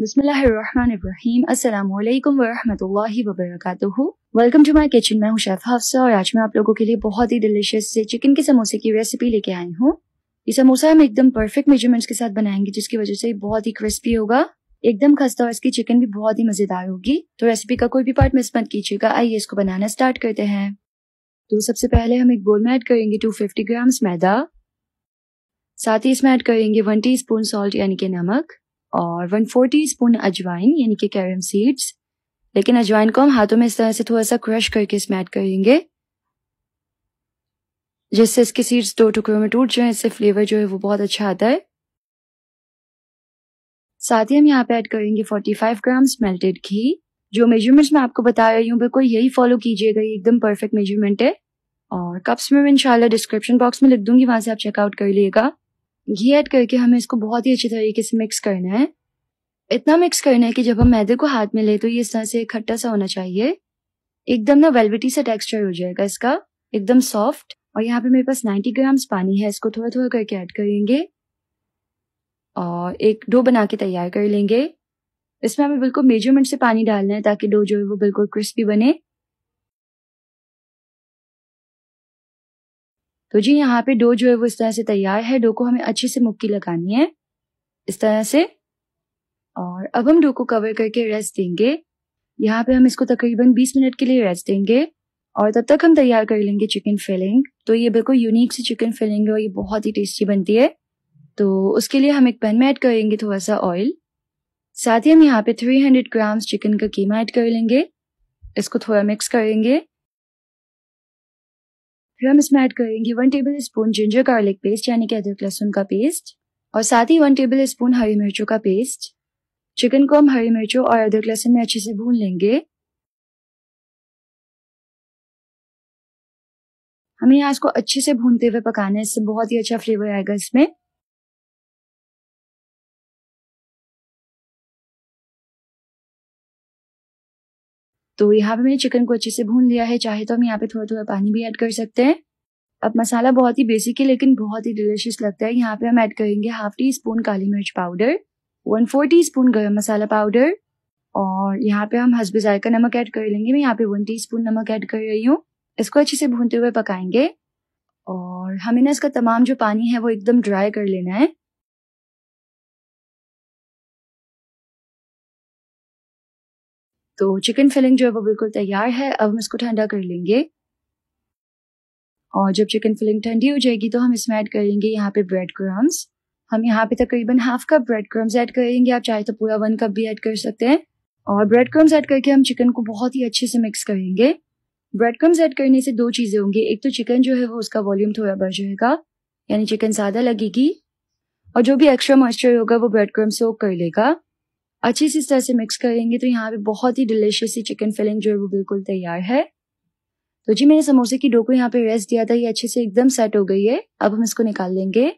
बिस्मिल्लाहिर्रहमानिर्रहीम अस्सलाम वालेकुम वरहमतुल्लाहि वेलकम टू माय किचन मैं हूं शेफ और आज मैं आप लोगों के लिए बहुत ही डिलीशियस से चिकन के समोसे की रेसिपी लेके आई हूँ ये समोसा हम एकदम परफेक्ट मेजरमेंट्स के साथ बनाएंगे जिसकी वजह से बहुत ही क्रिस्पी होगा एकदम खस्ता और इसकी चिकन भी बहुत ही मजेदार होगी तो रेसिपी का कोई भी पार्ट मिस मत कीजिएगा आइए इसको बनाना स्टार्ट करते हैं तो सबसे पहले हम एक बोल में ऐड करेंगे 250 ग्राम्स मैदा साथ ही इसमें ऐड करेंगे वन टीस्पून सॉल्ट यानी कि नमक और वन फोर टी स्पून अजवाइन यानी कि कैरम सीड्स लेकिन अजवाइन को हम हाथों में इस तरह से थोड़ा सा क्रश करके इसमें ऐड करेंगे जिससे इसके सीड्स दो टुकड़ों में टूट जाए इससे फ्लेवर जो है वो बहुत अच्छा आता है साथ ही हम यहाँ पे ऐड करेंगे 45 ग्राम्स मेल्टेड घी जो मेजरमेंट्स मैं आपको बता रही हूँ बिल्कुल यही फॉलो कीजिएगा ये एकदम परफेक्ट मेजरमेंट है और कप्स में मैं इंशाल्लाह डिस्क्रिप्शन बॉक्स में लिख दूंगी वहां से आप चेकआउट कर लिएगा घी ऐड करके हमें इसको बहुत ही अच्छे तरीके से मिक्स करना है इतना मिक्स करना है कि जब हम मैदे को हाथ में ले तो ये इस तरह से खट्टा सा होना चाहिए एकदम ना वेलवेटी सा टेक्सचर हो जाएगा इसका एकदम सॉफ्ट और यहाँ पे मेरे पास 90 ग्राम्स पानी है इसको थोड़ा थोड़ा करके ऐड करेंगे और एक डो बना के तैयार कर लेंगे इसमें हमें बिल्कुल मेजरमेंट से पानी डालना है ताकि डो जो है वो बिल्कुल क्रिस्पी बने तो जी यहाँ पे डो जो है वो इस तरह से तैयार है डो को हमें अच्छे से मुक्की लगानी है इस तरह से और अब हम डो को कवर करके रेस्ट देंगे यहाँ पे हम इसको तकरीबन 20 मिनट के लिए रेस्ट देंगे और तब तक हम तैयार कर लेंगे चिकन फिलिंग तो ये बिल्कुल यूनिक सी चिकन फिलिंग है और ये बहुत ही टेस्टी बनती है तो उसके लिए हम एक पैन में ऐड करेंगे थोड़ा सा ऑयल साथ ही हम यहाँ पे 300 ग्राम्स चिकन का कीमा ऐड कर लेंगे इसको थोड़ा मिक्स करेंगे फिर हम इसमें ऐड करेंगे one tablespoon ginger garlic paste यानी कि अदरक लहसुन का पेस्ट और साथ ही वन टेबल स्पून हरी मिर्चों का पेस्ट चिकन को हम हरी मिर्चों और अदरक लहसुन में अच्छे से भून लेंगे हमें यहाँ इसको अच्छे से भूनते हुए पकाना है इससे बहुत ही अच्छा फ्लेवर आएगा इसमें तो यहाँ पे मैंने चिकन को अच्छे से भून लिया है चाहे तो हम यहाँ पे थोड़ा थोड़ा पानी भी ऐड कर सकते हैं अब मसाला बहुत ही बेसिक है लेकिन बहुत ही डिलिशियस लगता है यहाँ पे हम ऐड करेंगे हाफ टी स्पून काली मिर्च powder one four teaspoon garam masala powder और यहाँ पे हम हसबे जायका नमक ऐड कर लेंगे मैं यहाँ पे वन टी स्पून नमक ऐड कर रही हूँ इसको अच्छे से भूनते हुए पकाएंगे और हमें ना इसका तमाम जो पानी है वो एकदम ड्राई कर लेना है तो चिकन फिलिंग जो है वो बिल्कुल तैयार है अब हम इसको ठंडा कर लेंगे और जब चिकन फिलिंग ठंडी हो जाएगी तो हम इसमें ऐड करेंगे यहाँ पे ब्रेड क्रम्स हम यहाँ पे तकरीबन half cup bread crumbs add करेंगे आप चाहे तो पूरा वन कप भी ऐड कर सकते हैं और ब्रेड क्रम्स ऐड करके हम चिकन को बहुत ही अच्छे से मिक्स करेंगे ब्रेड क्रम्स ऐड करने से दो चीज़ें होंगी एक तो चिकन जो है वो उसका वॉल्यूम थोड़ा बढ़ जाएगा यानी चिकन ज़्यादा लगेगी और जो भी एक्स्ट्रा मॉइस्चर होगा वो ब्रेड क्रम्स सोक कर लेगा अच्छी सी तरह से मिक्स करेंगे तो यहाँ पे बहुत ही डिलीशियस सी चिकन फिलिंग जो है वो बिल्कुल तैयार है तो जी मैंने समोसे की डो को यहाँ पे रेस्ट दिया था ये अच्छे से एकदम सेट हो गई है अब हम इसको निकाल लेंगे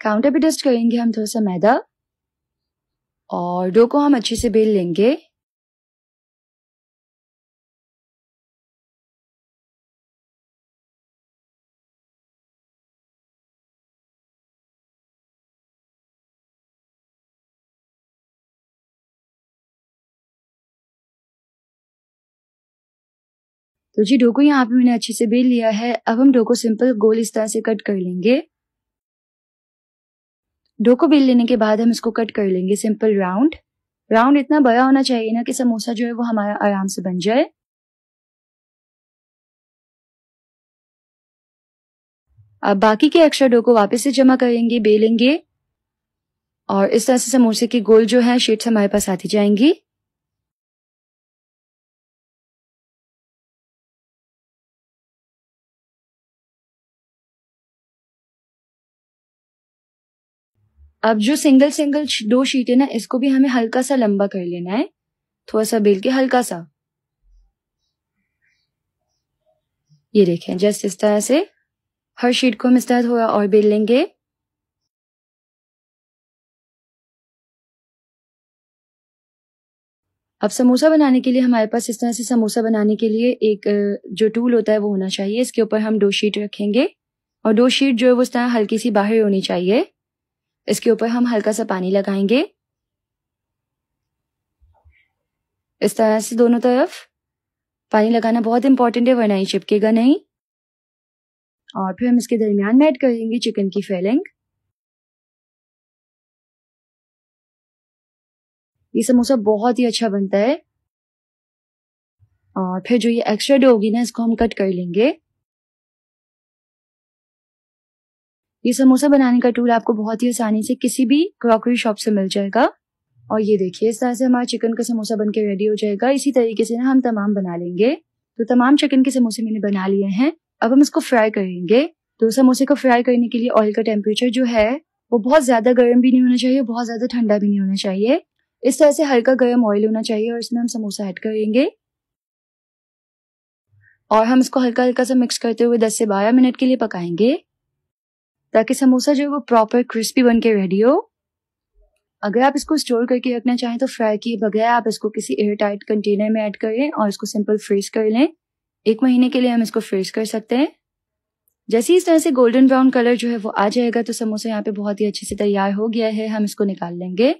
काउंटर पे डस्ट करेंगे हम थोड़ा सा मैदा और डो को हम अच्छे से बेल लेंगे तो जी डोको यहाँ पे मैंने अच्छे से बेल लिया है अब हम डोको सिंपल गोल इस तरह से कट कर लेंगे डोको बेल लेने के बाद हम इसको कट कर लेंगे सिंपल राउंड राउंड इतना बड़ा होना चाहिए ना कि समोसा जो है वो हमारा आराम से बन जाए अब बाकी के एक्स्ट्रा डो को वापस से जमा करेंगे बेलेंगे और इस तरह से समोसे के गोल जो है शेट्स हमारे पास आती जाएंगी अब जो सिंगल सिंगल दो शीट है ना इसको भी हमें हल्का सा लंबा कर लेना है थोड़ा सा बेल के हल्का सा ये देखें जस्ट इस तरह से हर शीट को हम इस तरह थोड़ा और बेल लेंगे अब समोसा बनाने के लिए हमारे पास इस तरह से समोसा बनाने के लिए एक जो टूल होता है वो होना चाहिए इसके ऊपर हम दो शीट रखेंगे और दो शीट जो है वो इस तरह हल्की सी बाहर होनी चाहिए इसके ऊपर हम हल्का सा पानी लगाएंगे इस तरह से दोनों तरफ पानी लगाना बहुत इंपॉर्टेंट है वरना ही चिपकेगा नहीं और फिर हम इसके दरमियान में ऐड करेंगे चिकन की फिलिंग ये समोसा बहुत ही अच्छा बनता है और फिर जो ये एक्स्ट्रा डो होगी ना इसको हम कट कर लेंगे ये समोसा बनाने का टूल आपको बहुत ही आसानी से किसी भी क्रॉकरी शॉप से मिल जाएगा और ये देखिए इस तरह से हमारा चिकन का समोसा बन के रेडी हो जाएगा इसी तरीके से ना हम तमाम बना लेंगे तो तमाम चिकन के समोसे मैंने बना लिए हैं अब हम इसको फ्राई करेंगे तो समोसे को फ्राई करने के लिए ऑयल का टेम्परेचर जो है वो बहुत ज्यादा गर्म भी नहीं होना चाहिए बहुत ज्यादा ठंडा भी नहीं होना चाहिए इस तरह से हल्का गर्म ऑयल होना चाहिए और इसमें हम समोसा ऐड करेंगे और हम इसको हल्का हल्का सा मिक्स करते हुए 10 से 12 मिनट के लिए पकाएंगे ताकि समोसा जो है वो प्रॉपर क्रिस्पी बन के रेडी हो अगर आप इसको स्टोर करके रखना चाहें तो फ्राई किए बगैर आप इसको किसी एयर टाइट कंटेनर में ऐड करें और इसको सिंपल फ्रीज कर लें एक महीने के लिए हम इसको फ्रीज कर सकते हैं जैसे ही इस तरह से गोल्डन ब्राउन कलर जो है वो आ जाएगा तो समोसा यहाँ पे बहुत ही अच्छे से तैयार हो गया है हम इसको निकाल लेंगे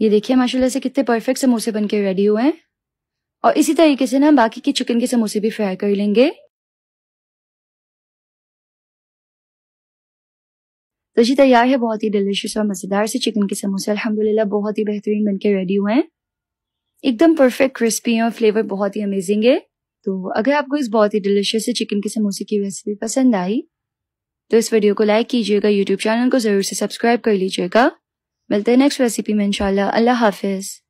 ये देखिए माशाल्लाह से कितने परफेक्ट समोसे बनके रेडी हुए हैं और इसी तरीके से ना बाकी के चिकन के समोसे भी फ्राई कर लेंगे तो जी तैयार है बहुत ही डिलिशियस और मज़ेदार से चिकन के समोसे अल्हम्दुलिल्लाह बहुत ही बेहतरीन बन के रेडी हुए हैं एकदम परफेक्ट क्रिस्पी और फ्लेवर बहुत ही अमेजिंग है तो अगर आपको इस बहुत ही डिलिशियस से चिकन के समोसे की रेसिपी पसंद आई तो इस वीडियो को लाइक कीजिएगा यूट्यूब चैनल को ज़रूर से सब्सक्राइब कर लीजिएगा मिलते हैं नेक्स्ट रेसिपी में इनशाला हाफिज़